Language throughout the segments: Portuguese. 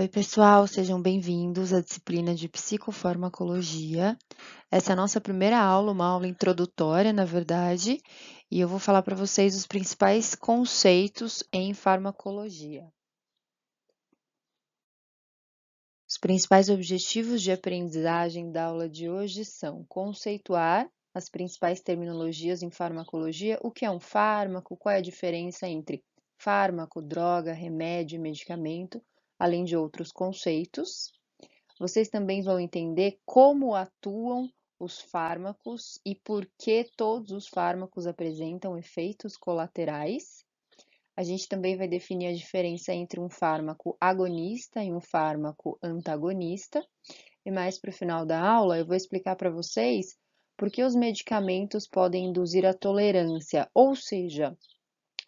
Oi, pessoal, sejam bem-vindos à disciplina de psicofarmacologia. Essa é a nossa primeira aula, uma aula introdutória, na verdade, e eu vou falar para vocês os principais conceitos em farmacologia. Os principais objetivos de aprendizagem da aula de hoje são conceituar as principais terminologias em farmacologia, o que é um fármaco, qual é a diferença entre fármaco, droga, remédio e medicamento além de outros conceitos. Vocês também vão entender como atuam os fármacos e por que todos os fármacos apresentam efeitos colaterais. A gente também vai definir a diferença entre um fármaco agonista e um fármaco antagonista. E mais para o final da aula, eu vou explicar para vocês por que os medicamentos podem induzir a tolerância, ou seja,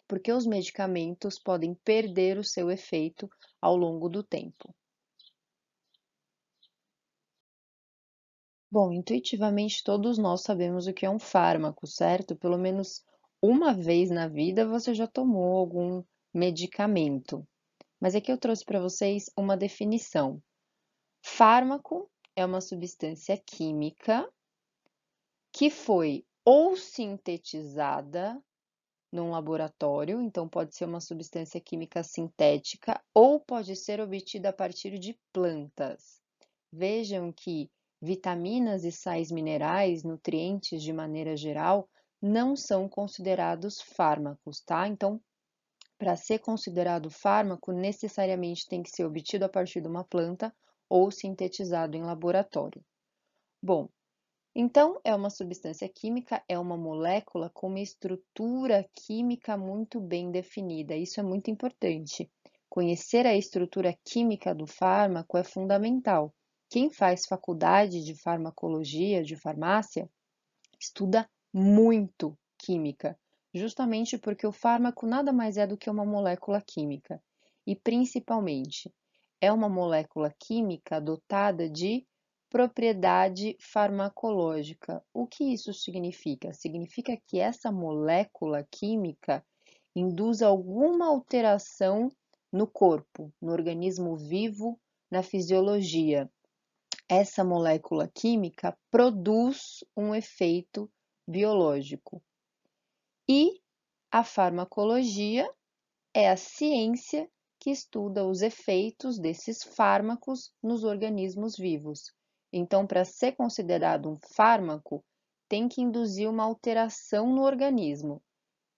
porque os medicamentos podem perder o seu efeito ao longo do tempo. Bom, intuitivamente todos nós sabemos o que é um fármaco, certo? Pelo menos uma vez na vida você já tomou algum medicamento. Mas aqui é eu trouxe para vocês uma definição. Fármaco é uma substância química que foi ou sintetizada num laboratório, então pode ser uma substância química sintética ou pode ser obtida a partir de plantas. Vejam que vitaminas e sais minerais, nutrientes de maneira geral, não são considerados fármacos, tá? Então, para ser considerado fármaco, necessariamente tem que ser obtido a partir de uma planta ou sintetizado em laboratório. Bom, então, é uma substância química, é uma molécula com uma estrutura química muito bem definida. Isso é muito importante. Conhecer a estrutura química do fármaco é fundamental. Quem faz faculdade de farmacologia, de farmácia, estuda muito química, justamente porque o fármaco nada mais é do que uma molécula química. E principalmente, é uma molécula química dotada de propriedade farmacológica. O que isso significa? Significa que essa molécula química induz alguma alteração no corpo, no organismo vivo, na fisiologia. Essa molécula química produz um efeito biológico. E a farmacologia é a ciência que estuda os efeitos desses fármacos nos organismos vivos. Então, para ser considerado um fármaco, tem que induzir uma alteração no organismo.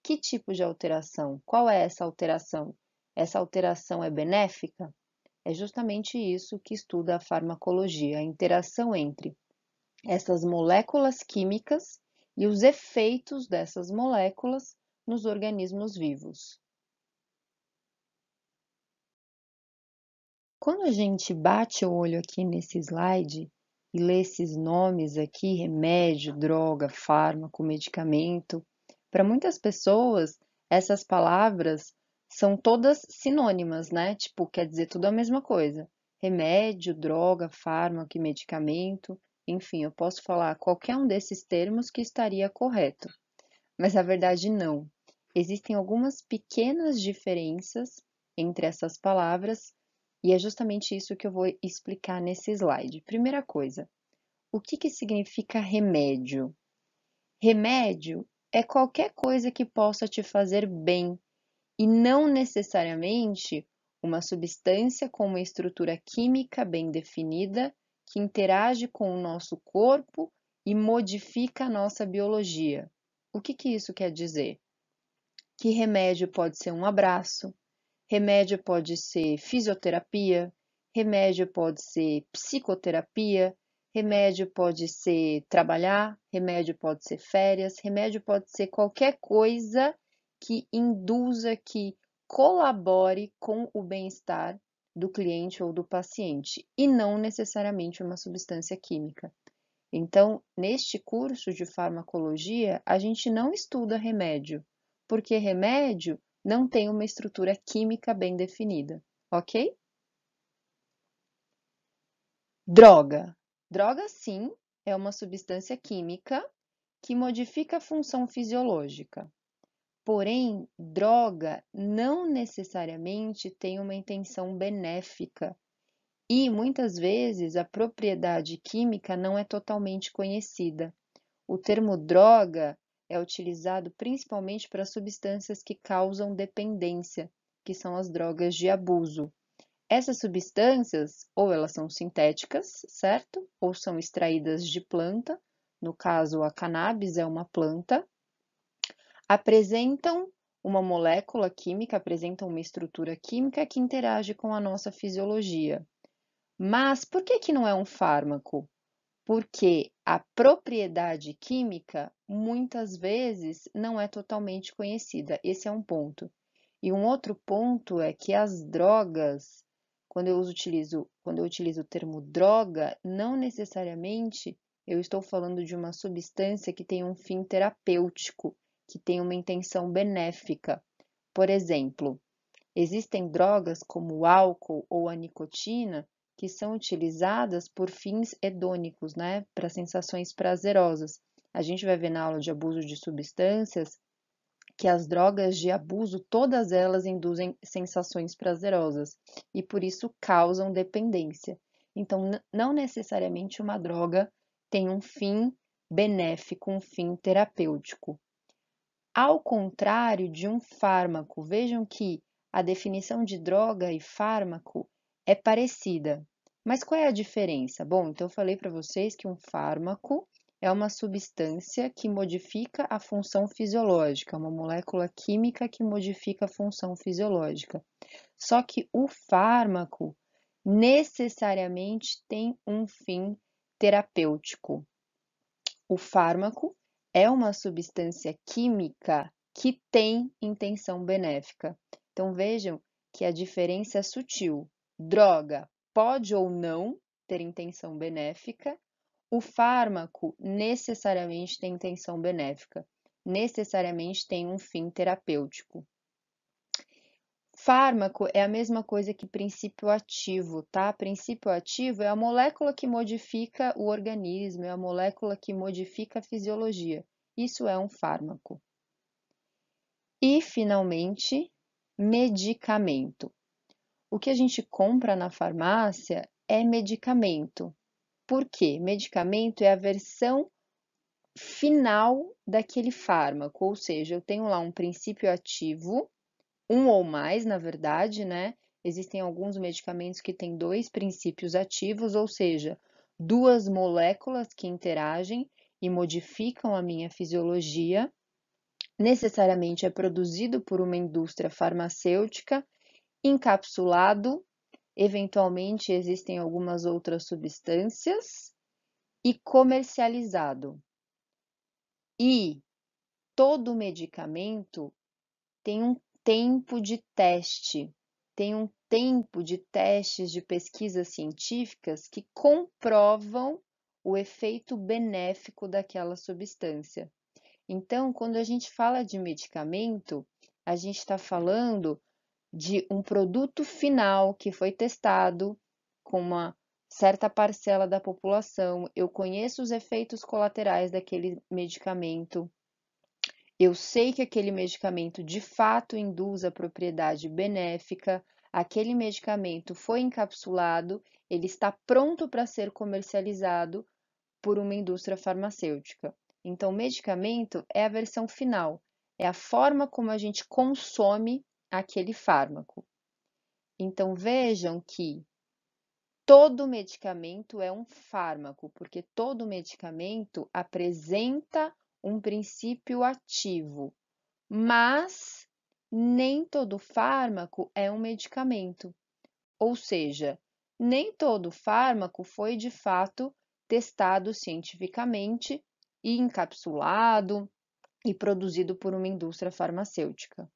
Que tipo de alteração? Qual é essa alteração? Essa alteração é benéfica? É justamente isso que estuda a farmacologia, a interação entre essas moléculas químicas e os efeitos dessas moléculas nos organismos vivos. Quando a gente bate o olho aqui nesse slide, e ler esses nomes aqui, remédio, droga, fármaco, medicamento, para muitas pessoas essas palavras são todas sinônimas, né? Tipo, quer dizer tudo é a mesma coisa. Remédio, droga, fármaco e medicamento, enfim, eu posso falar qualquer um desses termos que estaria correto. Mas a verdade não. Existem algumas pequenas diferenças entre essas palavras e é justamente isso que eu vou explicar nesse slide. Primeira coisa, o que, que significa remédio? Remédio é qualquer coisa que possa te fazer bem e não necessariamente uma substância com uma estrutura química bem definida que interage com o nosso corpo e modifica a nossa biologia. O que, que isso quer dizer? Que remédio pode ser um abraço, Remédio pode ser fisioterapia, remédio pode ser psicoterapia, remédio pode ser trabalhar, remédio pode ser férias, remédio pode ser qualquer coisa que induza, que colabore com o bem-estar do cliente ou do paciente, e não necessariamente uma substância química. Então, neste curso de farmacologia, a gente não estuda remédio, porque remédio não tem uma estrutura química bem definida, ok? Droga. Droga, sim, é uma substância química que modifica a função fisiológica. Porém, droga não necessariamente tem uma intenção benéfica e muitas vezes a propriedade química não é totalmente conhecida. O termo droga é utilizado principalmente para substâncias que causam dependência, que são as drogas de abuso. Essas substâncias, ou elas são sintéticas, certo? Ou são extraídas de planta, no caso a cannabis é uma planta, apresentam uma molécula química, apresentam uma estrutura química que interage com a nossa fisiologia. Mas por que, que não é um fármaco? Porque a propriedade química muitas vezes não é totalmente conhecida. Esse é um ponto. E um outro ponto é que as drogas, quando eu utilizo, quando eu utilizo o termo droga, não necessariamente eu estou falando de uma substância que tem um fim terapêutico, que tem uma intenção benéfica. Por exemplo, existem drogas como o álcool ou a nicotina que são utilizadas por fins hedônicos, né, para sensações prazerosas. A gente vai ver na aula de abuso de substâncias que as drogas de abuso, todas elas induzem sensações prazerosas e por isso causam dependência. Então, não necessariamente uma droga tem um fim benéfico, um fim terapêutico. Ao contrário de um fármaco, vejam que a definição de droga e fármaco é parecida. Mas qual é a diferença? Bom, então eu falei para vocês que um fármaco é uma substância que modifica a função fisiológica, é uma molécula química que modifica a função fisiológica. Só que o fármaco necessariamente tem um fim terapêutico. O fármaco é uma substância química que tem intenção benéfica. Então vejam que a diferença é sutil. Droga pode ou não ter intenção benéfica, o fármaco necessariamente tem intenção benéfica, necessariamente tem um fim terapêutico. Fármaco é a mesma coisa que princípio ativo, tá? Princípio ativo é a molécula que modifica o organismo, é a molécula que modifica a fisiologia. Isso é um fármaco. E, finalmente, medicamento. O que a gente compra na farmácia é medicamento porque medicamento é a versão final daquele fármaco, ou seja, eu tenho lá um princípio ativo, um ou mais, na verdade, né? Existem alguns medicamentos que têm dois princípios ativos, ou seja, duas moléculas que interagem e modificam a minha fisiologia. Necessariamente é produzido por uma indústria farmacêutica, encapsulado eventualmente existem algumas outras substâncias, e comercializado. E todo medicamento tem um tempo de teste, tem um tempo de testes de pesquisas científicas que comprovam o efeito benéfico daquela substância. Então, quando a gente fala de medicamento, a gente está falando de um produto final que foi testado com uma certa parcela da população, eu conheço os efeitos colaterais daquele medicamento, eu sei que aquele medicamento de fato induz a propriedade benéfica, aquele medicamento foi encapsulado, ele está pronto para ser comercializado por uma indústria farmacêutica. Então, medicamento é a versão final, é a forma como a gente consome aquele fármaco. Então vejam que todo medicamento é um fármaco, porque todo medicamento apresenta um princípio ativo, mas nem todo fármaco é um medicamento. Ou seja, nem todo fármaco foi de fato testado cientificamente e encapsulado e produzido por uma indústria farmacêutica.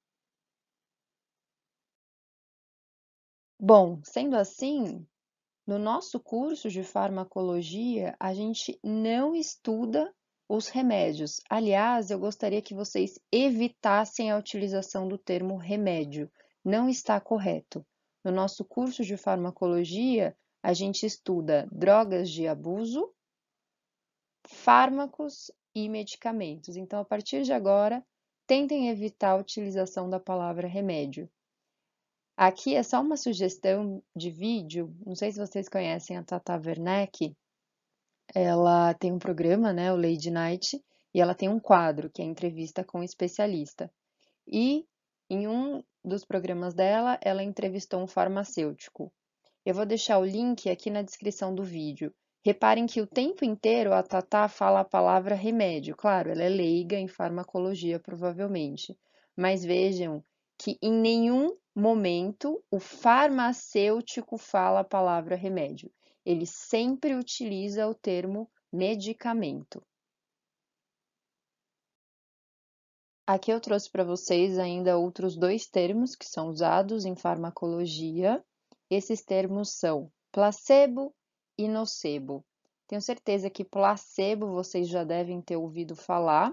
Bom, sendo assim, no nosso curso de farmacologia, a gente não estuda os remédios. Aliás, eu gostaria que vocês evitassem a utilização do termo remédio, não está correto. No nosso curso de farmacologia, a gente estuda drogas de abuso, fármacos e medicamentos. Então, a partir de agora, tentem evitar a utilização da palavra remédio. Aqui é só uma sugestão de vídeo, não sei se vocês conhecem a Tata Werneck, ela tem um programa, né, o Lady Night, e ela tem um quadro, que é entrevista com um especialista. E em um dos programas dela, ela entrevistou um farmacêutico. Eu vou deixar o link aqui na descrição do vídeo. Reparem que o tempo inteiro a Tata fala a palavra remédio. Claro, ela é leiga em farmacologia, provavelmente. Mas vejam que em nenhum momento, o farmacêutico fala a palavra remédio. Ele sempre utiliza o termo medicamento. Aqui eu trouxe para vocês ainda outros dois termos que são usados em farmacologia. Esses termos são placebo e nocebo. Tenho certeza que placebo vocês já devem ter ouvido falar.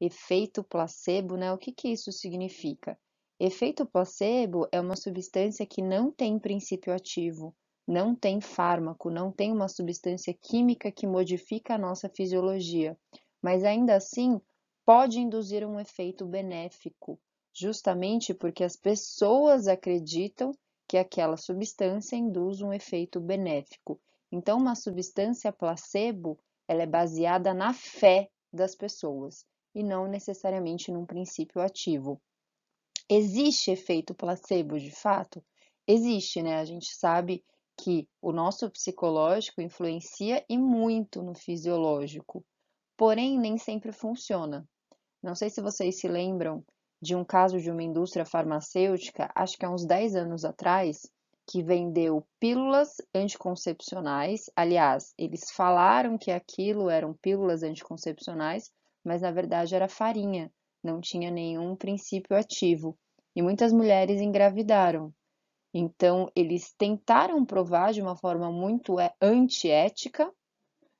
Efeito placebo, né? O que, que isso significa? Efeito placebo é uma substância que não tem princípio ativo, não tem fármaco, não tem uma substância química que modifica a nossa fisiologia, mas ainda assim pode induzir um efeito benéfico, justamente porque as pessoas acreditam que aquela substância induz um efeito benéfico. Então, uma substância placebo, ela é baseada na fé das pessoas e não necessariamente num princípio ativo. Existe efeito placebo de fato? Existe, né? A gente sabe que o nosso psicológico influencia e muito no fisiológico, porém nem sempre funciona. Não sei se vocês se lembram de um caso de uma indústria farmacêutica, acho que há uns 10 anos atrás, que vendeu pílulas anticoncepcionais. Aliás, eles falaram que aquilo eram pílulas anticoncepcionais, mas na verdade era farinha não tinha nenhum princípio ativo e muitas mulheres engravidaram. Então, eles tentaram provar de uma forma muito é, antiética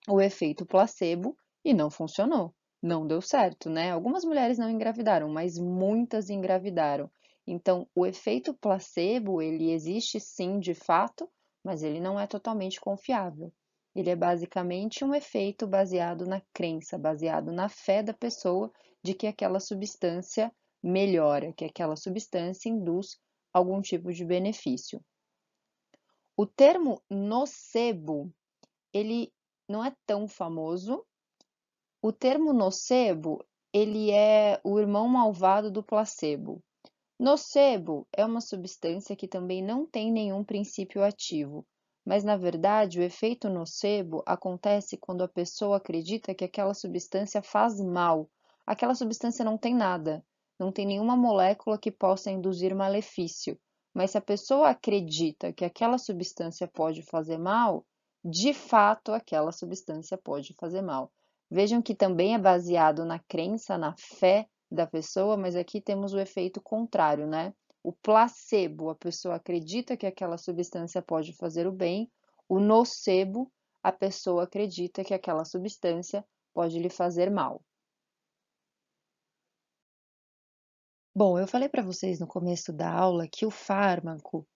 o efeito placebo e não funcionou. Não deu certo, né? Algumas mulheres não engravidaram, mas muitas engravidaram. Então, o efeito placebo, ele existe sim, de fato, mas ele não é totalmente confiável. Ele é basicamente um efeito baseado na crença, baseado na fé da pessoa de que aquela substância melhora, que aquela substância induz algum tipo de benefício. O termo nocebo, ele não é tão famoso. O termo nocebo, ele é o irmão malvado do placebo. Nocebo é uma substância que também não tem nenhum princípio ativo, mas na verdade o efeito nocebo acontece quando a pessoa acredita que aquela substância faz mal. Aquela substância não tem nada, não tem nenhuma molécula que possa induzir malefício. Mas se a pessoa acredita que aquela substância pode fazer mal, de fato aquela substância pode fazer mal. Vejam que também é baseado na crença, na fé da pessoa, mas aqui temos o efeito contrário, né? O placebo, a pessoa acredita que aquela substância pode fazer o bem. O nocebo, a pessoa acredita que aquela substância pode lhe fazer mal. Bom, eu falei para vocês no começo da aula que o fármaco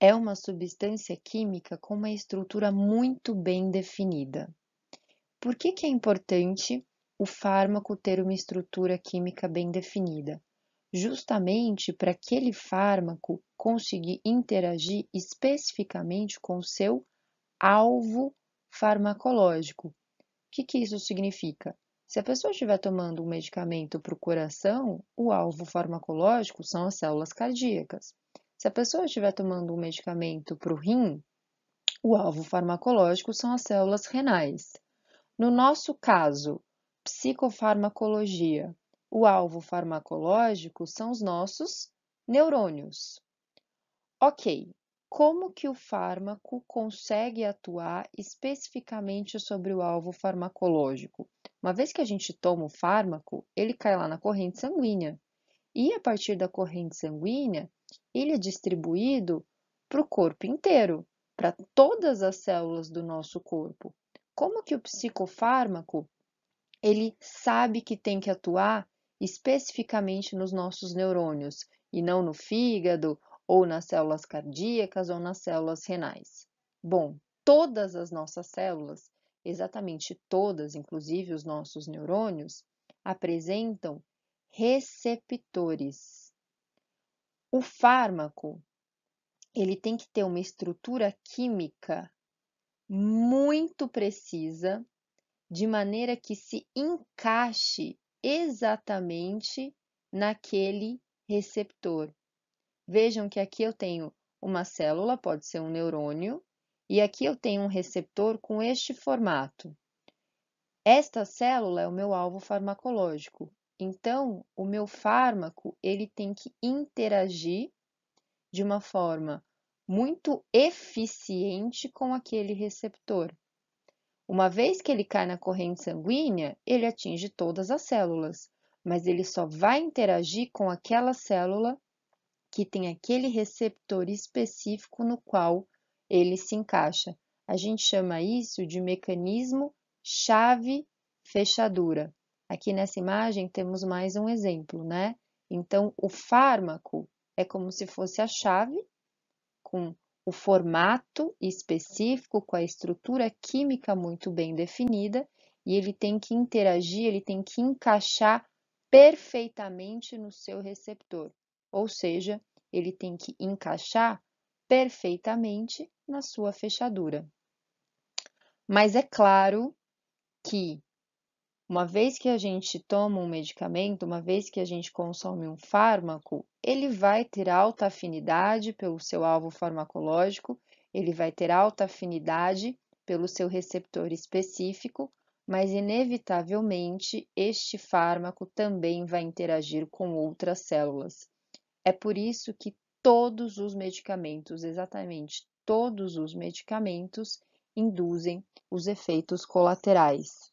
é uma substância química com uma estrutura muito bem definida. Por que, que é importante o fármaco ter uma estrutura química bem definida? justamente para aquele fármaco conseguir interagir especificamente com o seu alvo farmacológico. O que, que isso significa? Se a pessoa estiver tomando um medicamento para o coração, o alvo farmacológico são as células cardíacas. Se a pessoa estiver tomando um medicamento para o rim, o alvo farmacológico são as células renais. No nosso caso, psicofarmacologia, o alvo farmacológico são os nossos neurônios. Ok, como que o fármaco consegue atuar especificamente sobre o alvo farmacológico? Uma vez que a gente toma o fármaco, ele cai lá na corrente sanguínea. E a partir da corrente sanguínea, ele é distribuído para o corpo inteiro, para todas as células do nosso corpo. Como que o psicofármaco ele sabe que tem que atuar especificamente nos nossos neurônios e não no fígado ou nas células cardíacas ou nas células renais. Bom, todas as nossas células, exatamente todas, inclusive os nossos neurônios, apresentam receptores. O fármaco, ele tem que ter uma estrutura química muito precisa, de maneira que se encaixe exatamente naquele receptor. Vejam que aqui eu tenho uma célula, pode ser um neurônio, e aqui eu tenho um receptor com este formato. Esta célula é o meu alvo farmacológico. Então, o meu fármaco, ele tem que interagir de uma forma muito eficiente com aquele receptor. Uma vez que ele cai na corrente sanguínea, ele atinge todas as células, mas ele só vai interagir com aquela célula que tem aquele receptor específico no qual ele se encaixa. A gente chama isso de mecanismo chave fechadura. Aqui nessa imagem temos mais um exemplo, né? Então, o fármaco é como se fosse a chave com o formato específico, com a estrutura química muito bem definida, e ele tem que interagir, ele tem que encaixar perfeitamente no seu receptor, ou seja, ele tem que encaixar perfeitamente na sua fechadura. Mas é claro que uma vez que a gente toma um medicamento, uma vez que a gente consome um fármaco, ele vai ter alta afinidade pelo seu alvo farmacológico, ele vai ter alta afinidade pelo seu receptor específico, mas inevitavelmente este fármaco também vai interagir com outras células. É por isso que todos os medicamentos, exatamente todos os medicamentos, induzem os efeitos colaterais.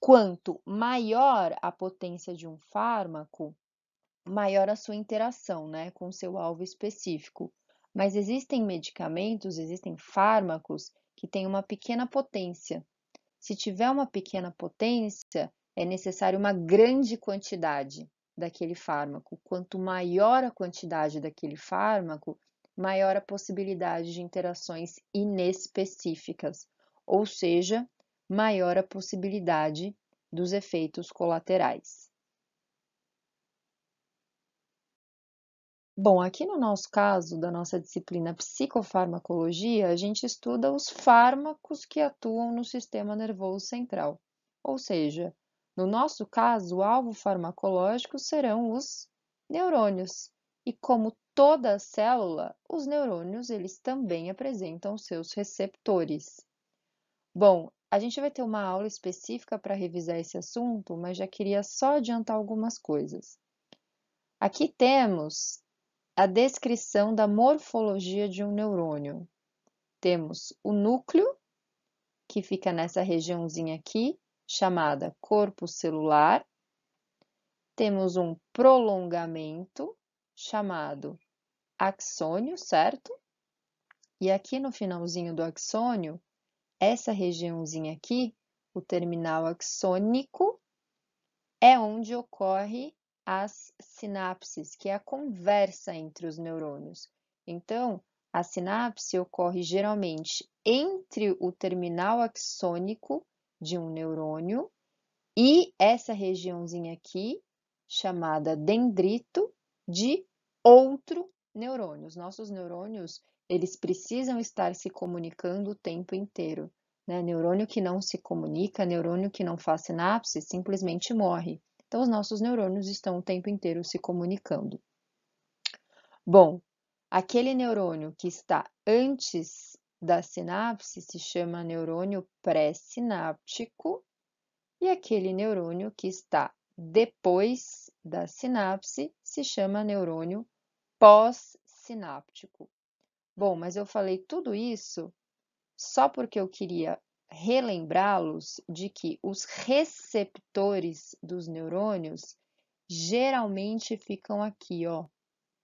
Quanto maior a potência de um fármaco, maior a sua interação né, com seu alvo específico. Mas existem medicamentos, existem fármacos que têm uma pequena potência. Se tiver uma pequena potência, é necessário uma grande quantidade daquele fármaco. Quanto maior a quantidade daquele fármaco, maior a possibilidade de interações inespecíficas, ou seja, maior a possibilidade dos efeitos colaterais. Bom, aqui no nosso caso, da nossa disciplina psicofarmacologia, a gente estuda os fármacos que atuam no sistema nervoso central. Ou seja, no nosso caso, o alvo farmacológico serão os neurônios. E como toda célula, os neurônios eles também apresentam seus receptores. Bom, a gente vai ter uma aula específica para revisar esse assunto, mas já queria só adiantar algumas coisas. Aqui temos a descrição da morfologia de um neurônio. Temos o núcleo, que fica nessa regiãozinha aqui, chamada corpo celular. Temos um prolongamento, chamado axônio, certo? E aqui no finalzinho do axônio, essa regiãozinha aqui, o terminal axônico, é onde ocorre as sinapses, que é a conversa entre os neurônios. Então, a sinapse ocorre geralmente entre o terminal axônico de um neurônio e essa regiãozinha aqui, chamada dendrito, de outro neurônio. Os nossos neurônios, eles precisam estar se comunicando o tempo inteiro. Né? Neurônio que não se comunica, neurônio que não faz sinapse, simplesmente morre. Então, os nossos neurônios estão o tempo inteiro se comunicando. Bom, aquele neurônio que está antes da sinapse se chama neurônio pré-sináptico, e aquele neurônio que está depois da sinapse se chama neurônio pós-sináptico. Bom, mas eu falei tudo isso só porque eu queria relembrá-los de que os receptores dos neurônios geralmente ficam aqui, ó,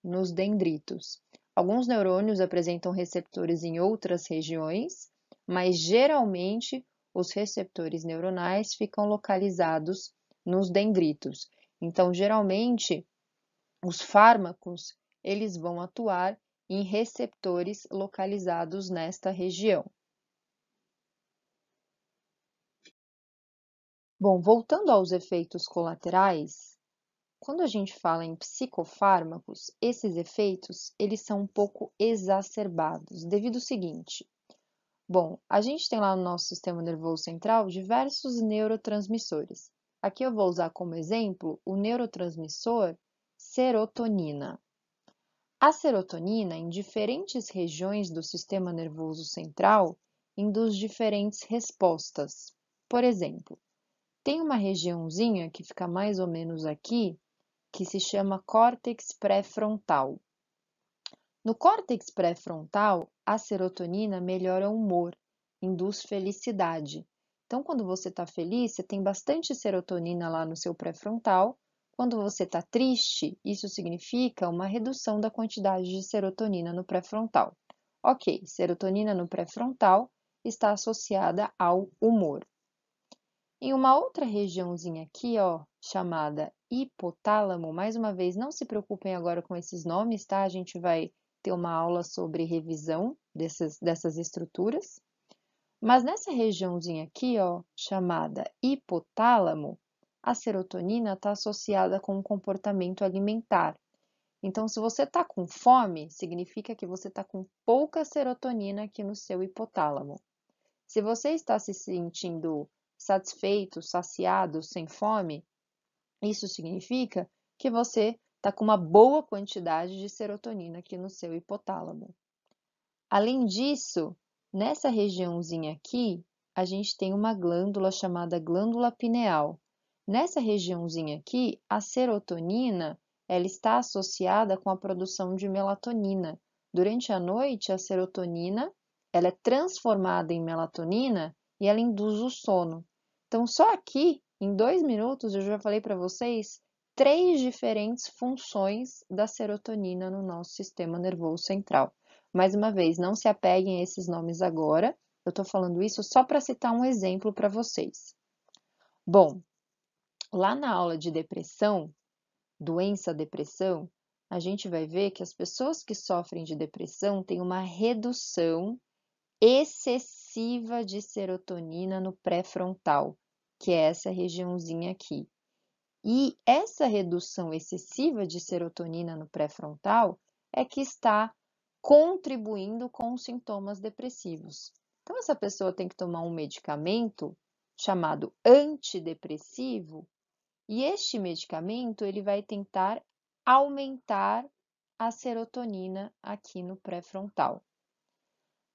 nos dendritos. Alguns neurônios apresentam receptores em outras regiões, mas geralmente os receptores neuronais ficam localizados nos dendritos. Então, geralmente, os fármacos eles vão atuar em receptores localizados nesta região. Bom, voltando aos efeitos colaterais, quando a gente fala em psicofármacos, esses efeitos eles são um pouco exacerbados devido ao seguinte: Bom, a gente tem lá no nosso sistema nervoso central diversos neurotransmissores. Aqui eu vou usar como exemplo o neurotransmissor serotonina. A serotonina em diferentes regiões do sistema nervoso central induz diferentes respostas. Por exemplo, tem uma regiãozinha que fica mais ou menos aqui, que se chama córtex pré-frontal. No córtex pré-frontal, a serotonina melhora o humor, induz felicidade. Então, quando você está feliz, você tem bastante serotonina lá no seu pré-frontal quando você está triste, isso significa uma redução da quantidade de serotonina no pré-frontal. Ok, serotonina no pré-frontal está associada ao humor. Em uma outra regiãozinha aqui, ó, chamada hipotálamo, mais uma vez, não se preocupem agora com esses nomes, tá? A gente vai ter uma aula sobre revisão dessas, dessas estruturas. Mas nessa regiãozinha aqui, ó, chamada hipotálamo, a serotonina está associada com o comportamento alimentar. Então, se você está com fome, significa que você está com pouca serotonina aqui no seu hipotálamo. Se você está se sentindo satisfeito, saciado, sem fome, isso significa que você está com uma boa quantidade de serotonina aqui no seu hipotálamo. Além disso, nessa regiãozinha aqui, a gente tem uma glândula chamada glândula pineal. Nessa regiãozinha aqui, a serotonina ela está associada com a produção de melatonina. Durante a noite, a serotonina ela é transformada em melatonina e ela induz o sono. Então, só aqui, em dois minutos, eu já falei para vocês três diferentes funções da serotonina no nosso sistema nervoso central. Mais uma vez, não se apeguem a esses nomes agora, eu estou falando isso só para citar um exemplo para vocês. Bom, Lá na aula de depressão, doença depressão, a gente vai ver que as pessoas que sofrem de depressão têm uma redução excessiva de serotonina no pré-frontal, que é essa regiãozinha aqui. E essa redução excessiva de serotonina no pré-frontal é que está contribuindo com os sintomas depressivos. Então, essa pessoa tem que tomar um medicamento chamado antidepressivo e este medicamento ele vai tentar aumentar a serotonina aqui no pré-frontal.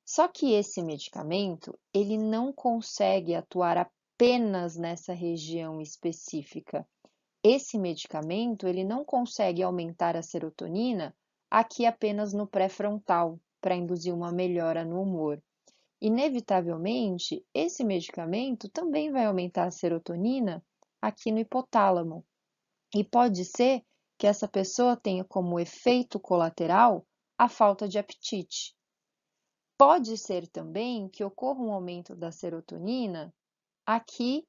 Só que esse medicamento, ele não consegue atuar apenas nessa região específica. Esse medicamento, ele não consegue aumentar a serotonina aqui apenas no pré-frontal para induzir uma melhora no humor. Inevitavelmente, esse medicamento também vai aumentar a serotonina aqui no hipotálamo. E pode ser que essa pessoa tenha como efeito colateral a falta de apetite. Pode ser também que ocorra um aumento da serotonina aqui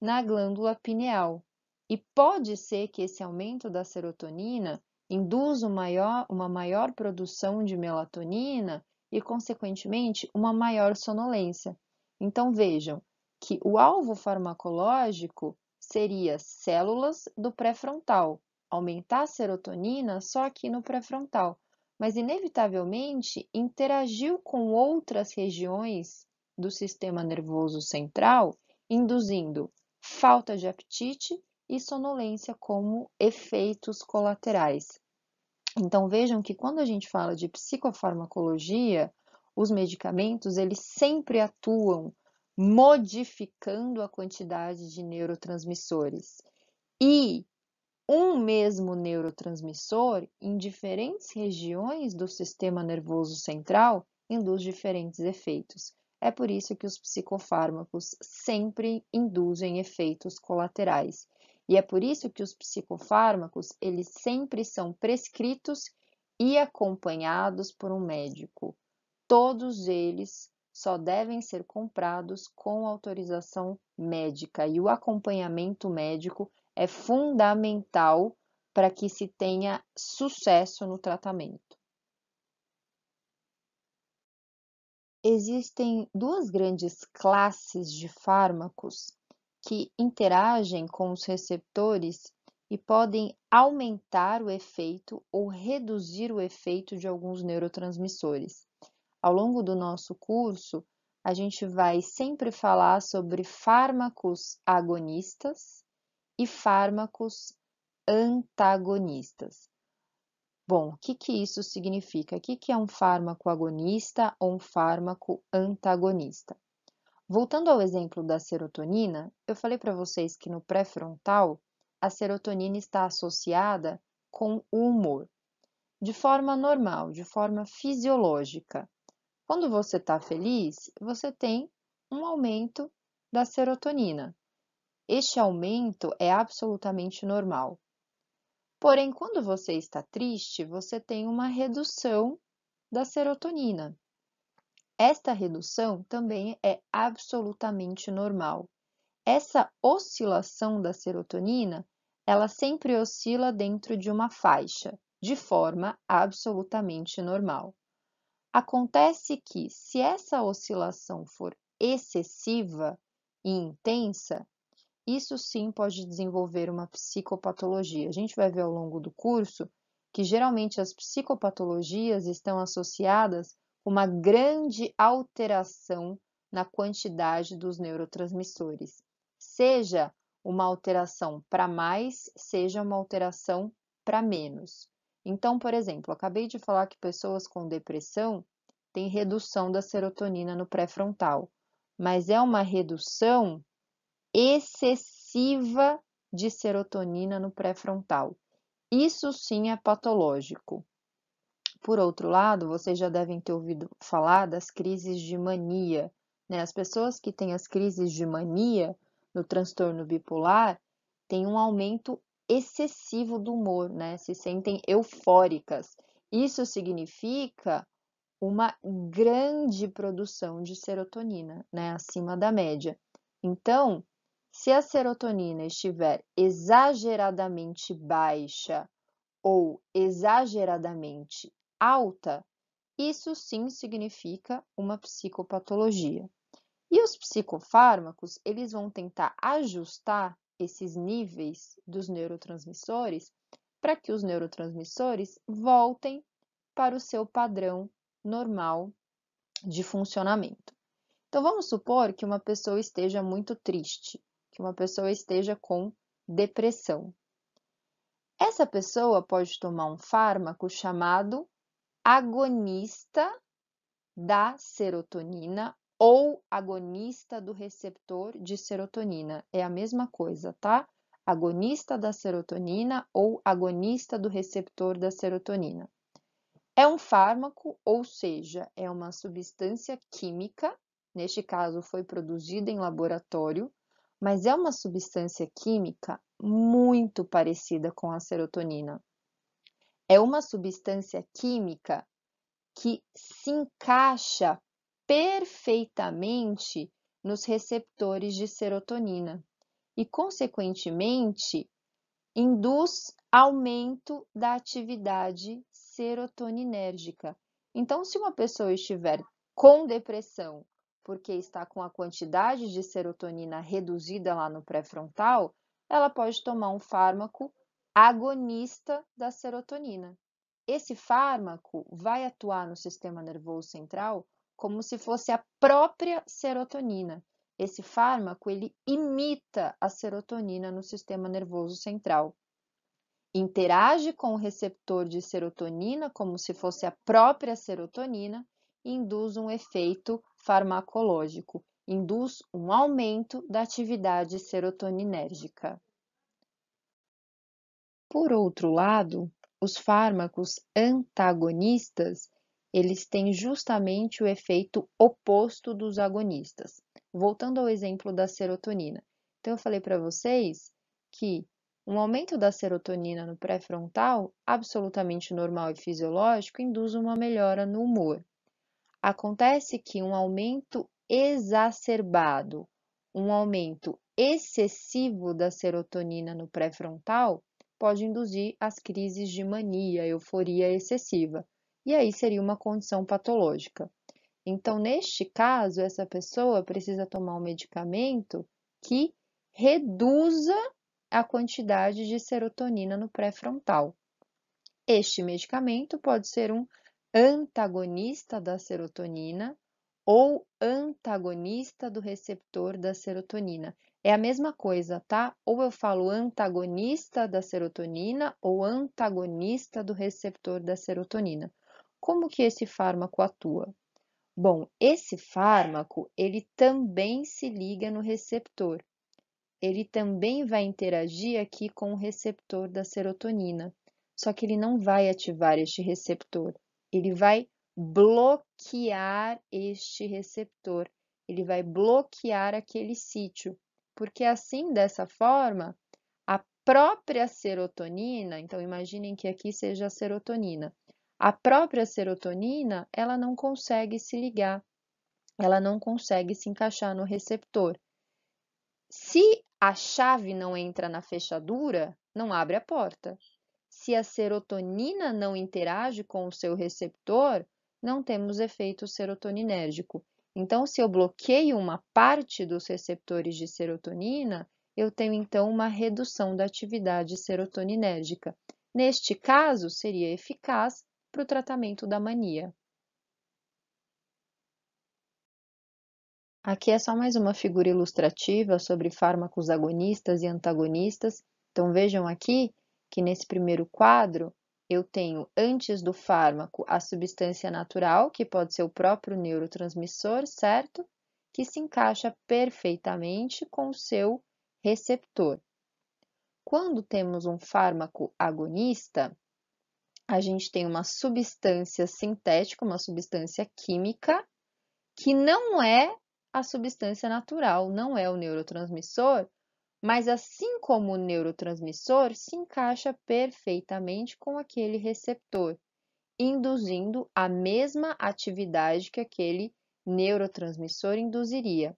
na glândula pineal. E pode ser que esse aumento da serotonina induza uma maior produção de melatonina e, consequentemente, uma maior sonolência. Então, vejam que o alvo farmacológico seria células do pré-frontal. Aumentar a serotonina só aqui no pré-frontal, mas inevitavelmente interagiu com outras regiões do sistema nervoso central, induzindo falta de apetite e sonolência como efeitos colaterais. Então vejam que quando a gente fala de psicofarmacologia, os medicamentos eles sempre atuam modificando a quantidade de neurotransmissores. E um mesmo neurotransmissor em diferentes regiões do sistema nervoso central induz diferentes efeitos. É por isso que os psicofármacos sempre induzem efeitos colaterais. E é por isso que os psicofármacos, eles sempre são prescritos e acompanhados por um médico. Todos eles só devem ser comprados com autorização médica e o acompanhamento médico é fundamental para que se tenha sucesso no tratamento. Existem duas grandes classes de fármacos que interagem com os receptores e podem aumentar o efeito ou reduzir o efeito de alguns neurotransmissores. Ao longo do nosso curso, a gente vai sempre falar sobre fármacos agonistas e fármacos antagonistas. Bom, o que, que isso significa? O que, que é um fármaco agonista ou um fármaco antagonista? Voltando ao exemplo da serotonina, eu falei para vocês que no pré-frontal a serotonina está associada com o humor. De forma normal, de forma fisiológica, quando você está feliz, você tem um aumento da serotonina. Este aumento é absolutamente normal. Porém, quando você está triste, você tem uma redução da serotonina. Esta redução também é absolutamente normal. Essa oscilação da serotonina, ela sempre oscila dentro de uma faixa, de forma absolutamente normal. Acontece que, se essa oscilação for excessiva e intensa, isso sim pode desenvolver uma psicopatologia. A gente vai ver ao longo do curso que geralmente as psicopatologias estão associadas a uma grande alteração na quantidade dos neurotransmissores, seja uma alteração para mais, seja uma alteração para menos. Então, por exemplo, acabei de falar que pessoas com depressão têm redução da serotonina no pré-frontal, mas é uma redução excessiva de serotonina no pré-frontal. Isso sim é patológico. Por outro lado, vocês já devem ter ouvido falar das crises de mania. Né? As pessoas que têm as crises de mania no transtorno bipolar têm um aumento excessivo do humor, né? Se sentem eufóricas. Isso significa uma grande produção de serotonina, né, acima da média. Então, se a serotonina estiver exageradamente baixa ou exageradamente alta, isso sim significa uma psicopatologia. E os psicofármacos, eles vão tentar ajustar esses níveis dos neurotransmissores para que os neurotransmissores voltem para o seu padrão normal de funcionamento. Então vamos supor que uma pessoa esteja muito triste, que uma pessoa esteja com depressão. Essa pessoa pode tomar um fármaco chamado agonista da serotonina ou agonista do receptor de serotonina. É a mesma coisa, tá? Agonista da serotonina ou agonista do receptor da serotonina. É um fármaco, ou seja, é uma substância química, neste caso foi produzida em laboratório, mas é uma substância química muito parecida com a serotonina. É uma substância química que se encaixa perfeitamente nos receptores de serotonina e, consequentemente, induz aumento da atividade serotoninérgica. Então, se uma pessoa estiver com depressão porque está com a quantidade de serotonina reduzida lá no pré-frontal, ela pode tomar um fármaco agonista da serotonina. Esse fármaco vai atuar no sistema nervoso central como se fosse a própria serotonina. Esse fármaco ele imita a serotonina no sistema nervoso central. Interage com o receptor de serotonina como se fosse a própria serotonina e induz um efeito farmacológico, induz um aumento da atividade serotoninérgica. Por outro lado, os fármacos antagonistas eles têm justamente o efeito oposto dos agonistas. Voltando ao exemplo da serotonina. Então, eu falei para vocês que um aumento da serotonina no pré-frontal, absolutamente normal e fisiológico, induz uma melhora no humor. Acontece que um aumento exacerbado, um aumento excessivo da serotonina no pré-frontal pode induzir as crises de mania, euforia excessiva e aí seria uma condição patológica. Então, neste caso, essa pessoa precisa tomar um medicamento que reduza a quantidade de serotonina no pré-frontal. Este medicamento pode ser um antagonista da serotonina ou antagonista do receptor da serotonina. É a mesma coisa, tá? Ou eu falo antagonista da serotonina ou antagonista do receptor da serotonina. Como que esse fármaco atua? Bom, esse fármaco, ele também se liga no receptor. Ele também vai interagir aqui com o receptor da serotonina, só que ele não vai ativar este receptor. Ele vai bloquear este receptor. Ele vai bloquear aquele sítio, porque assim, dessa forma, a própria serotonina, então imaginem que aqui seja a serotonina, a própria serotonina, ela não consegue se ligar, ela não consegue se encaixar no receptor. Se a chave não entra na fechadura, não abre a porta. Se a serotonina não interage com o seu receptor, não temos efeito serotoninérgico. Então, se eu bloqueio uma parte dos receptores de serotonina, eu tenho então uma redução da atividade serotoninérgica. Neste caso, seria eficaz para o tratamento da mania. Aqui é só mais uma figura ilustrativa sobre fármacos agonistas e antagonistas. Então vejam aqui que nesse primeiro quadro eu tenho antes do fármaco a substância natural, que pode ser o próprio neurotransmissor, certo? Que se encaixa perfeitamente com o seu receptor. Quando temos um fármaco agonista, a gente tem uma substância sintética, uma substância química, que não é a substância natural, não é o neurotransmissor, mas assim como o neurotransmissor, se encaixa perfeitamente com aquele receptor, induzindo a mesma atividade que aquele neurotransmissor induziria.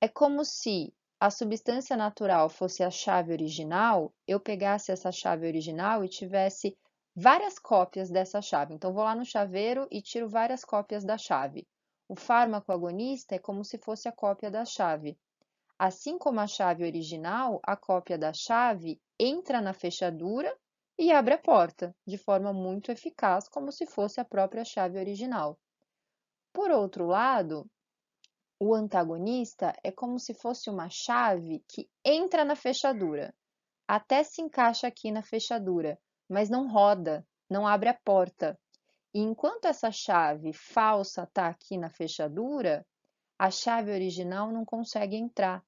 É como se a substância natural fosse a chave original, eu pegasse essa chave original e tivesse várias cópias dessa chave. Então, vou lá no chaveiro e tiro várias cópias da chave. O fármaco agonista é como se fosse a cópia da chave. Assim como a chave original, a cópia da chave entra na fechadura e abre a porta, de forma muito eficaz, como se fosse a própria chave original. Por outro lado, o antagonista é como se fosse uma chave que entra na fechadura, até se encaixa aqui na fechadura, mas não roda, não abre a porta. E enquanto essa chave falsa está aqui na fechadura, a chave original não consegue entrar.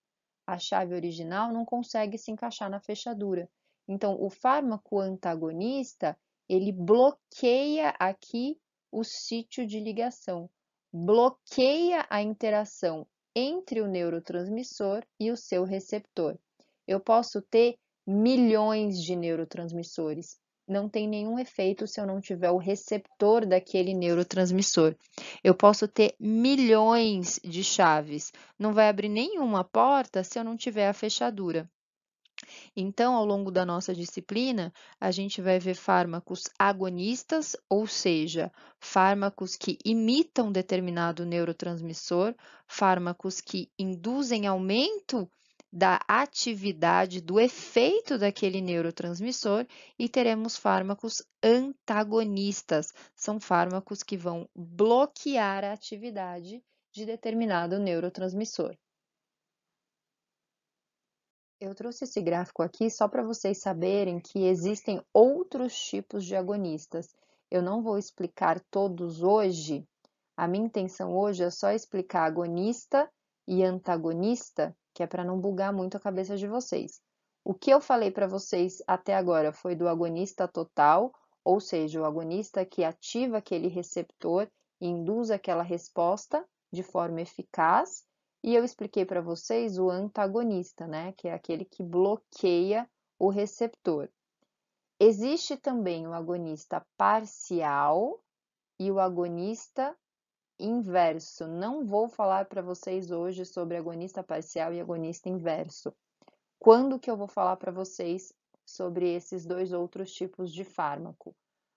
A chave original não consegue se encaixar na fechadura. Então, o fármaco antagonista, ele bloqueia aqui o sítio de ligação, bloqueia a interação entre o neurotransmissor e o seu receptor. Eu posso ter milhões de neurotransmissores, não tem nenhum efeito se eu não tiver o receptor daquele neurotransmissor. Eu posso ter milhões de chaves, não vai abrir nenhuma porta se eu não tiver a fechadura. Então, ao longo da nossa disciplina, a gente vai ver fármacos agonistas, ou seja, fármacos que imitam determinado neurotransmissor, fármacos que induzem aumento da atividade, do efeito daquele neurotransmissor e teremos fármacos antagonistas. São fármacos que vão bloquear a atividade de determinado neurotransmissor. Eu trouxe esse gráfico aqui só para vocês saberem que existem outros tipos de agonistas. Eu não vou explicar todos hoje. A minha intenção hoje é só explicar agonista e antagonista que é para não bugar muito a cabeça de vocês. O que eu falei para vocês até agora foi do agonista total, ou seja, o agonista que ativa aquele receptor e induz aquela resposta de forma eficaz. E eu expliquei para vocês o antagonista, né, que é aquele que bloqueia o receptor. Existe também o agonista parcial e o agonista inverso. Não vou falar para vocês hoje sobre agonista parcial e agonista inverso. Quando que eu vou falar para vocês sobre esses dois outros tipos de fármaco?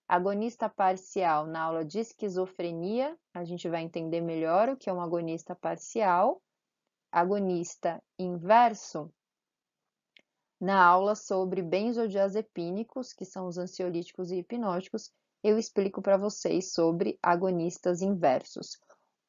Agonista parcial na aula de esquizofrenia, a gente vai entender melhor o que é um agonista parcial. Agonista inverso na aula sobre benzodiazepínicos, que são os ansiolíticos e hipnóticos, eu explico para vocês sobre agonistas inversos.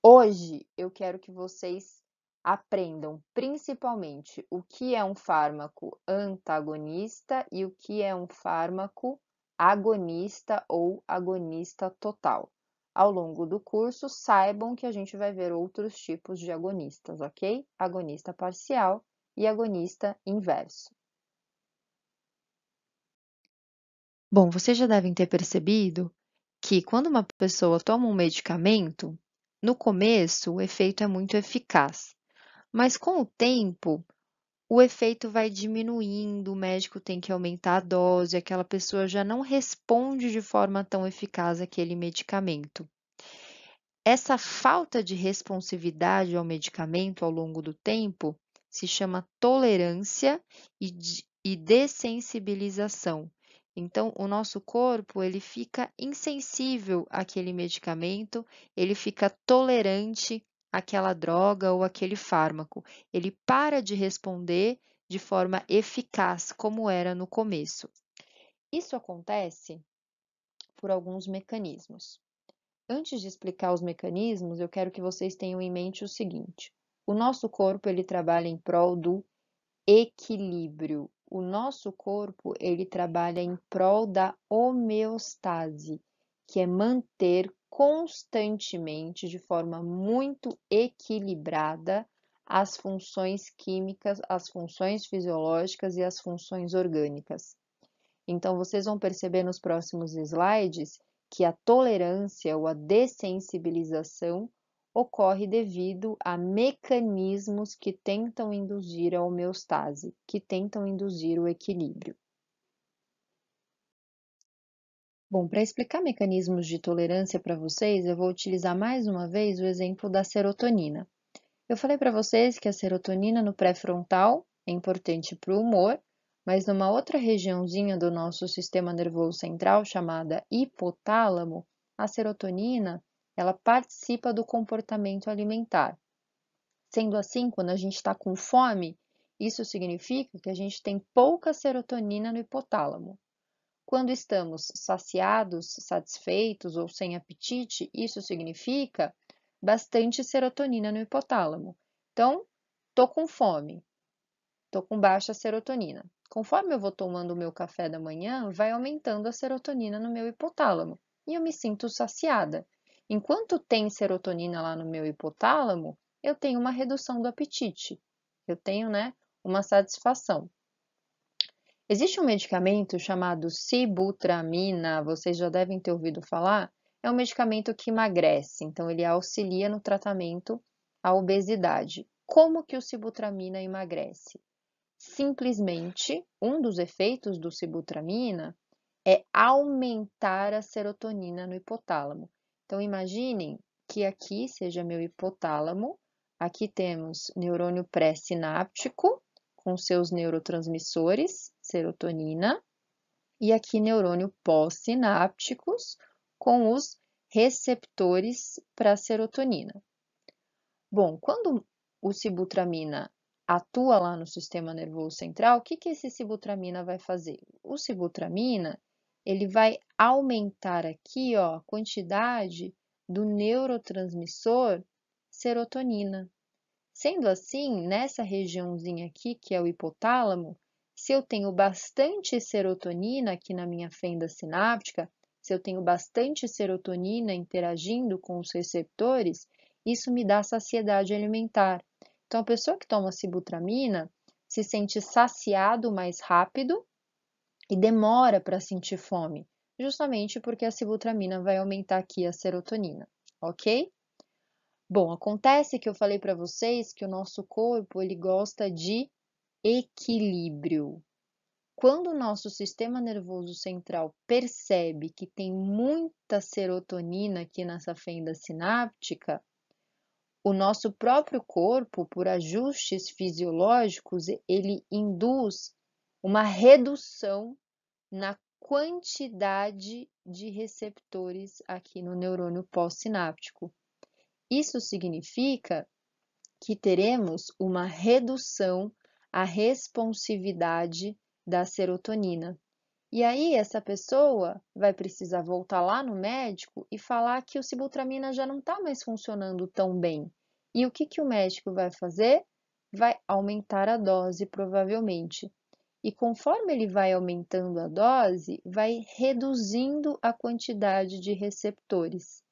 Hoje eu quero que vocês aprendam principalmente o que é um fármaco antagonista e o que é um fármaco agonista ou agonista total. Ao longo do curso, saibam que a gente vai ver outros tipos de agonistas, ok? Agonista parcial e agonista inverso. Bom, vocês já devem ter percebido que quando uma pessoa toma um medicamento, no começo o efeito é muito eficaz, mas com o tempo o efeito vai diminuindo, o médico tem que aumentar a dose, aquela pessoa já não responde de forma tão eficaz aquele medicamento. Essa falta de responsividade ao medicamento ao longo do tempo se chama tolerância e, e dessensibilização. Então, o nosso corpo ele fica insensível àquele medicamento, ele fica tolerante àquela droga ou àquele fármaco. Ele para de responder de forma eficaz, como era no começo. Isso acontece por alguns mecanismos. Antes de explicar os mecanismos, eu quero que vocês tenham em mente o seguinte: o nosso corpo ele trabalha em prol do equilíbrio o nosso corpo ele trabalha em prol da homeostase, que é manter constantemente, de forma muito equilibrada, as funções químicas, as funções fisiológicas e as funções orgânicas. Então, vocês vão perceber nos próximos slides que a tolerância ou a dessensibilização ocorre devido a mecanismos que tentam induzir a homeostase, que tentam induzir o equilíbrio. Bom, para explicar mecanismos de tolerância para vocês, eu vou utilizar mais uma vez o exemplo da serotonina. Eu falei para vocês que a serotonina no pré-frontal é importante para o humor, mas numa outra regiãozinha do nosso sistema nervoso central chamada hipotálamo, a serotonina ela participa do comportamento alimentar. Sendo assim, quando a gente está com fome, isso significa que a gente tem pouca serotonina no hipotálamo. Quando estamos saciados, satisfeitos ou sem apetite, isso significa bastante serotonina no hipotálamo. Então, tô com fome, tô com baixa serotonina. Conforme eu vou tomando o meu café da manhã, vai aumentando a serotonina no meu hipotálamo e eu me sinto saciada. Enquanto tem serotonina lá no meu hipotálamo, eu tenho uma redução do apetite, eu tenho né, uma satisfação. Existe um medicamento chamado sibutramina, vocês já devem ter ouvido falar, é um medicamento que emagrece, então ele auxilia no tratamento à obesidade. Como que o sibutramina emagrece? Simplesmente, um dos efeitos do sibutramina é aumentar a serotonina no hipotálamo. Então, imaginem que aqui seja meu hipotálamo, aqui temos neurônio pré-sináptico, com seus neurotransmissores, serotonina, e aqui neurônio pós-sinápticos, com os receptores para serotonina. Bom, quando o cibutramina atua lá no sistema nervoso central, o que, que esse cibutramina vai fazer? O cibutramina ele vai aumentar aqui ó, a quantidade do neurotransmissor serotonina. Sendo assim, nessa regiãozinha aqui, que é o hipotálamo, se eu tenho bastante serotonina aqui na minha fenda sináptica, se eu tenho bastante serotonina interagindo com os receptores, isso me dá saciedade alimentar. Então, a pessoa que toma cibutramina se sente saciado mais rápido e demora para sentir fome, justamente porque a sibutramina vai aumentar aqui a serotonina, ok? Bom, acontece que eu falei para vocês que o nosso corpo ele gosta de equilíbrio. Quando o nosso sistema nervoso central percebe que tem muita serotonina aqui nessa fenda sináptica, o nosso próprio corpo, por ajustes fisiológicos, ele induz uma redução na quantidade de receptores aqui no neurônio pós-sináptico. Isso significa que teremos uma redução à responsividade da serotonina. E aí essa pessoa vai precisar voltar lá no médico e falar que o sibutramina já não está mais funcionando tão bem. E o que, que o médico vai fazer? Vai aumentar a dose, provavelmente. E conforme ele vai aumentando a dose, vai reduzindo a quantidade de receptores.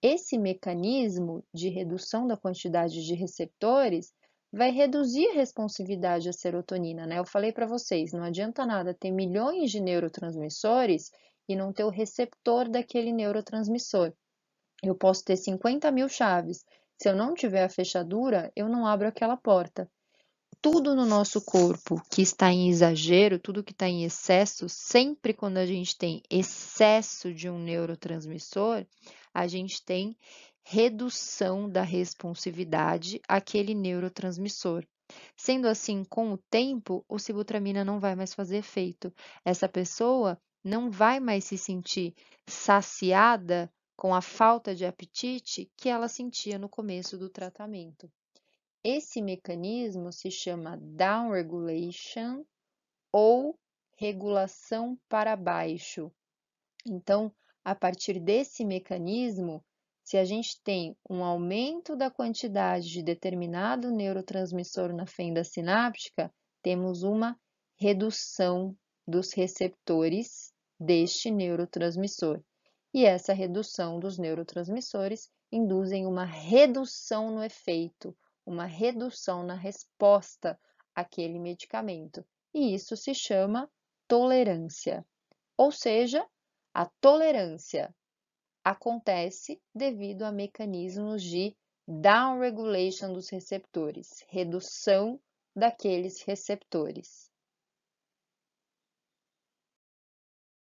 Esse mecanismo de redução da quantidade de receptores vai reduzir a responsividade à serotonina, né? Eu falei para vocês, não adianta nada ter milhões de neurotransmissores e não ter o receptor daquele neurotransmissor. Eu posso ter 50 mil chaves, se eu não tiver a fechadura, eu não abro aquela porta tudo no nosso corpo que está em exagero, tudo que está em excesso, sempre quando a gente tem excesso de um neurotransmissor, a gente tem redução da responsividade àquele neurotransmissor. Sendo assim, com o tempo, o cibutramina não vai mais fazer efeito. Essa pessoa não vai mais se sentir saciada com a falta de apetite que ela sentia no começo do tratamento. Esse mecanismo se chama down regulation ou regulação para baixo. Então, a partir desse mecanismo, se a gente tem um aumento da quantidade de determinado neurotransmissor na fenda sináptica, temos uma redução dos receptores deste neurotransmissor. E essa redução dos neurotransmissores induzem uma redução no efeito, uma redução na resposta àquele medicamento. E isso se chama tolerância. Ou seja, a tolerância acontece devido a mecanismos de downregulation dos receptores, redução daqueles receptores.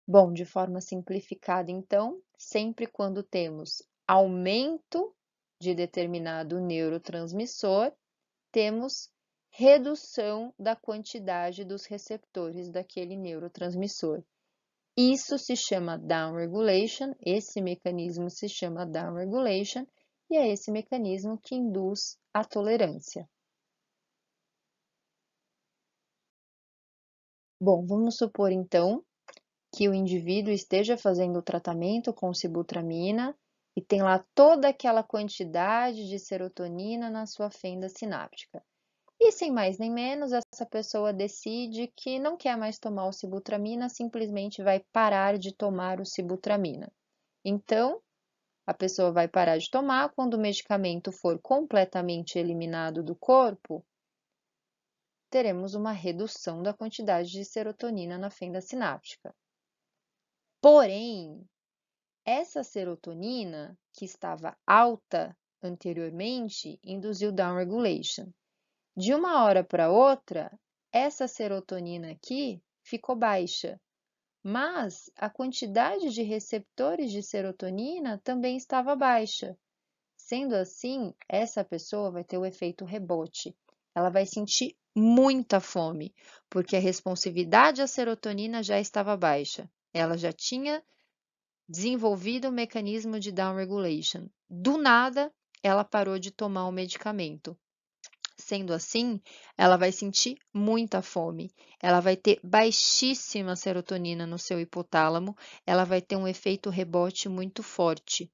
Bom, de forma simplificada, então, sempre quando temos aumento de determinado neurotransmissor, temos redução da quantidade dos receptores daquele neurotransmissor. Isso se chama downregulation, esse mecanismo se chama downregulation e é esse mecanismo que induz a tolerância. Bom, vamos supor então que o indivíduo esteja fazendo o tratamento com sibutramina e tem lá toda aquela quantidade de serotonina na sua fenda sináptica. E sem mais nem menos, essa pessoa decide que não quer mais tomar o sibutramina, simplesmente vai parar de tomar o sibutramina. Então, a pessoa vai parar de tomar quando o medicamento for completamente eliminado do corpo, teremos uma redução da quantidade de serotonina na fenda sináptica. Porém, essa serotonina, que estava alta anteriormente, induziu down regulation. De uma hora para outra, essa serotonina aqui ficou baixa, mas a quantidade de receptores de serotonina também estava baixa. Sendo assim, essa pessoa vai ter o efeito rebote. Ela vai sentir muita fome, porque a responsividade à serotonina já estava baixa. Ela já tinha desenvolvido o mecanismo de down regulation. Do nada, ela parou de tomar o medicamento. Sendo assim, ela vai sentir muita fome, ela vai ter baixíssima serotonina no seu hipotálamo, ela vai ter um efeito rebote muito forte.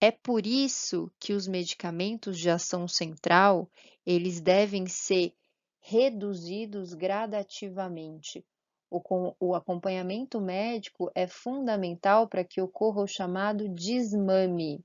É por isso que os medicamentos de ação central, eles devem ser reduzidos gradativamente, o, com, o acompanhamento médico é fundamental para que ocorra o chamado desmame.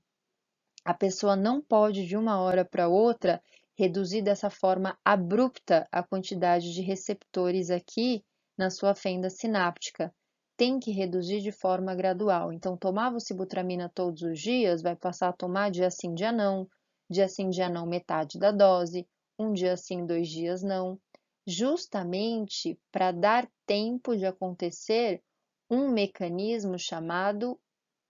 A pessoa não pode, de uma hora para outra, reduzir dessa forma abrupta a quantidade de receptores aqui na sua fenda sináptica. Tem que reduzir de forma gradual. Então, tomava cibutramina todos os dias, vai passar a tomar dia sim, dia não, dia sim, dia não, metade da dose, um dia sim, dois dias não justamente para dar tempo de acontecer um mecanismo chamado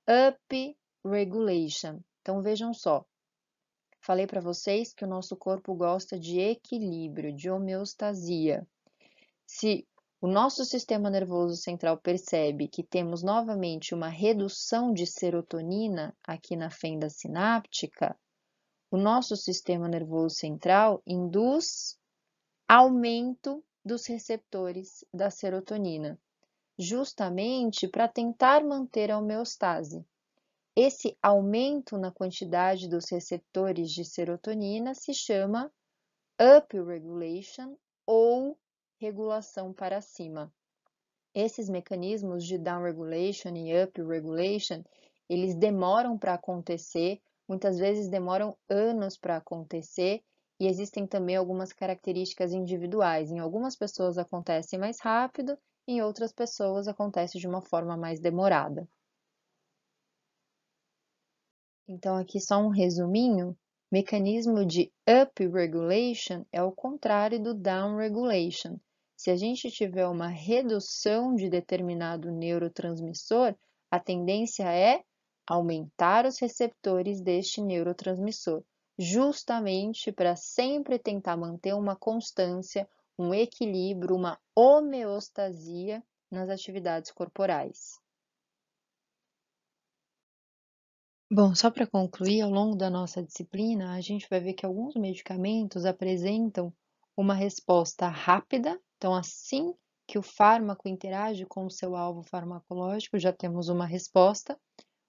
up regulation. Então vejam só. Falei para vocês que o nosso corpo gosta de equilíbrio, de homeostasia. Se o nosso sistema nervoso central percebe que temos novamente uma redução de serotonina aqui na fenda sináptica, o nosso sistema nervoso central induz aumento dos receptores da serotonina, justamente para tentar manter a homeostase. Esse aumento na quantidade dos receptores de serotonina se chama upregulation ou regulação para cima. Esses mecanismos de downregulation e upregulation, eles demoram para acontecer, muitas vezes demoram anos para acontecer, e existem também algumas características individuais. Em algumas pessoas acontece mais rápido, em outras pessoas acontece de uma forma mais demorada. Então, aqui só um resuminho. Mecanismo de upregulation é o contrário do downregulation. Se a gente tiver uma redução de determinado neurotransmissor, a tendência é aumentar os receptores deste neurotransmissor justamente para sempre tentar manter uma constância, um equilíbrio, uma homeostasia nas atividades corporais. Bom, só para concluir, ao longo da nossa disciplina, a gente vai ver que alguns medicamentos apresentam uma resposta rápida, então assim que o fármaco interage com o seu alvo farmacológico, já temos uma resposta.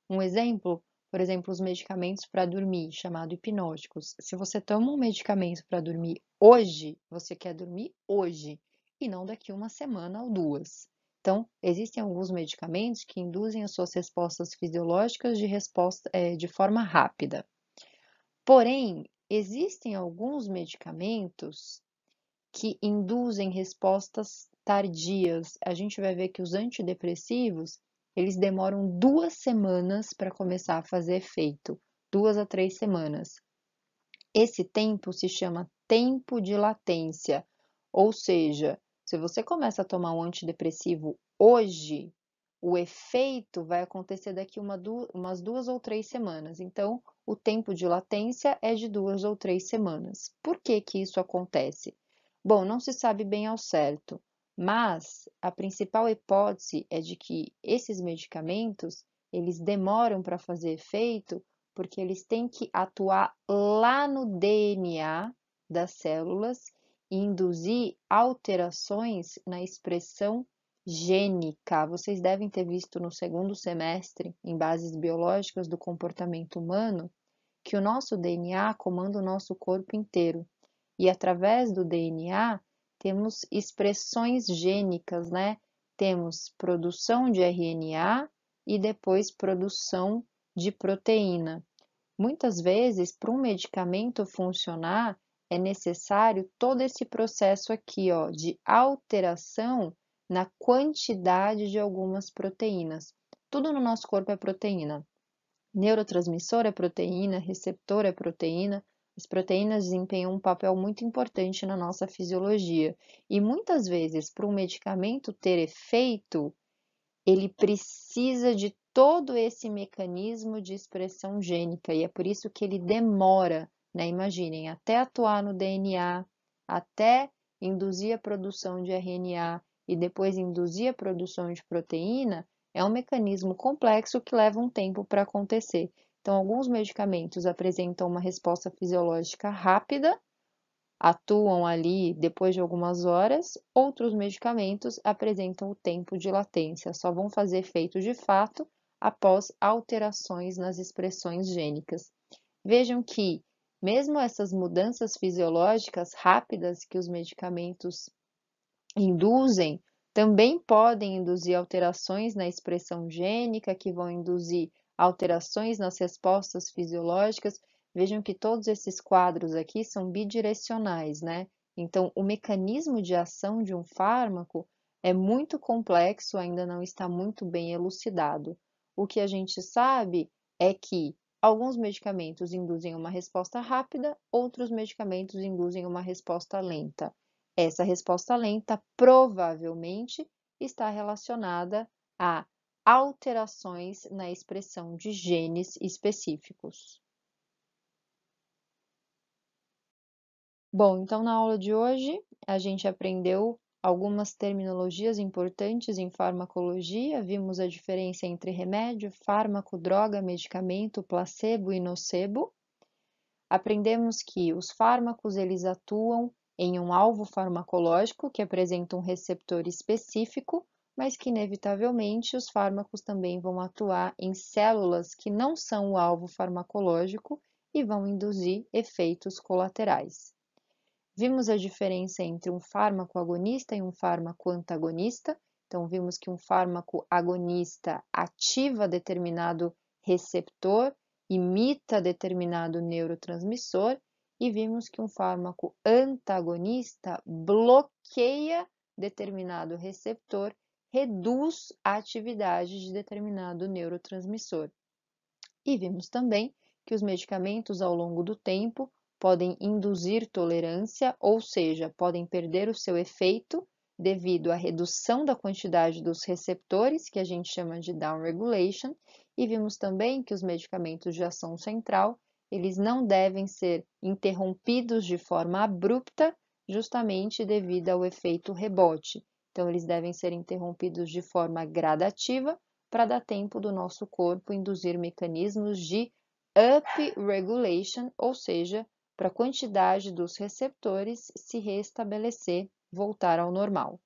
Um exemplo, por exemplo, os medicamentos para dormir, chamado hipnóticos. Se você toma um medicamento para dormir hoje, você quer dormir hoje e não daqui uma semana ou duas. Então, existem alguns medicamentos que induzem as suas respostas fisiológicas de, resposta, é, de forma rápida. Porém, existem alguns medicamentos que induzem respostas tardias. A gente vai ver que os antidepressivos, eles demoram duas semanas para começar a fazer efeito, duas a três semanas. Esse tempo se chama tempo de latência, ou seja, se você começa a tomar um antidepressivo hoje, o efeito vai acontecer daqui uma, duas, umas duas ou três semanas. Então, o tempo de latência é de duas ou três semanas. Por que, que isso acontece? Bom, não se sabe bem ao certo. Mas a principal hipótese é de que esses medicamentos, eles demoram para fazer efeito porque eles têm que atuar lá no DNA das células e induzir alterações na expressão gênica. Vocês devem ter visto no segundo semestre, em bases biológicas do comportamento humano, que o nosso DNA comanda o nosso corpo inteiro. E através do DNA, temos expressões gênicas, né? Temos produção de RNA e depois produção de proteína. Muitas vezes, para um medicamento funcionar, é necessário todo esse processo aqui, ó, de alteração na quantidade de algumas proteínas. Tudo no nosso corpo é proteína. Neurotransmissor é proteína, receptor é proteína, as proteínas desempenham um papel muito importante na nossa fisiologia e muitas vezes, para um medicamento ter efeito, ele precisa de todo esse mecanismo de expressão gênica e é por isso que ele demora, né? Imaginem, até atuar no DNA, até induzir a produção de RNA e depois induzir a produção de proteína, é um mecanismo complexo que leva um tempo para acontecer. Então, alguns medicamentos apresentam uma resposta fisiológica rápida, atuam ali depois de algumas horas, outros medicamentos apresentam o tempo de latência, só vão fazer efeito de fato após alterações nas expressões gênicas. Vejam que, mesmo essas mudanças fisiológicas rápidas que os medicamentos induzem, também podem induzir alterações na expressão gênica, que vão induzir alterações nas respostas fisiológicas. Vejam que todos esses quadros aqui são bidirecionais, né? Então, o mecanismo de ação de um fármaco é muito complexo, ainda não está muito bem elucidado. O que a gente sabe é que alguns medicamentos induzem uma resposta rápida, outros medicamentos induzem uma resposta lenta. Essa resposta lenta provavelmente está relacionada a alterações na expressão de genes específicos. Bom, então na aula de hoje a gente aprendeu algumas terminologias importantes em farmacologia, vimos a diferença entre remédio, fármaco, droga, medicamento, placebo e nocebo. Aprendemos que os fármacos eles atuam em um alvo farmacológico que apresenta um receptor específico mas que inevitavelmente os fármacos também vão atuar em células que não são o alvo farmacológico e vão induzir efeitos colaterais. Vimos a diferença entre um fármaco agonista e um fármaco antagonista, então vimos que um fármaco agonista ativa determinado receptor, imita determinado neurotransmissor, e vimos que um fármaco antagonista bloqueia determinado receptor reduz a atividade de determinado neurotransmissor. E vimos também que os medicamentos ao longo do tempo podem induzir tolerância, ou seja, podem perder o seu efeito devido à redução da quantidade dos receptores, que a gente chama de downregulation, e vimos também que os medicamentos de ação central, eles não devem ser interrompidos de forma abrupta, justamente devido ao efeito rebote, então, eles devem ser interrompidos de forma gradativa para dar tempo do nosso corpo induzir mecanismos de upregulation, ou seja, para a quantidade dos receptores se restabelecer, voltar ao normal.